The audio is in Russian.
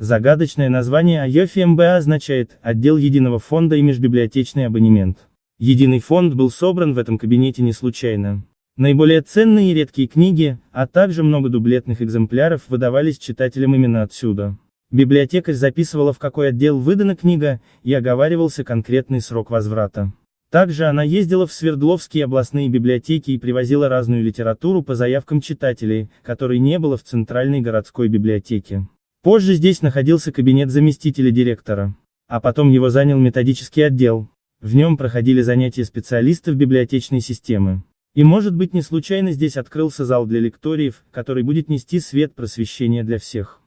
Загадочное название АЕФМБА означает «Отдел единого фонда и межбиблиотечный абонемент». Единый фонд был собран в этом кабинете не случайно. Наиболее ценные и редкие книги, а также много дублетных экземпляров выдавались читателям именно отсюда. Библиотекарь записывала в какой отдел выдана книга, и оговаривался конкретный срок возврата. Также она ездила в Свердловские областные библиотеки и привозила разную литературу по заявкам читателей, которой не было в Центральной городской библиотеке. Позже здесь находился кабинет заместителя директора, а потом его занял методический отдел. В нем проходили занятия специалистов библиотечной системы. И может быть не случайно здесь открылся зал для лекториев, который будет нести свет просвещения для всех.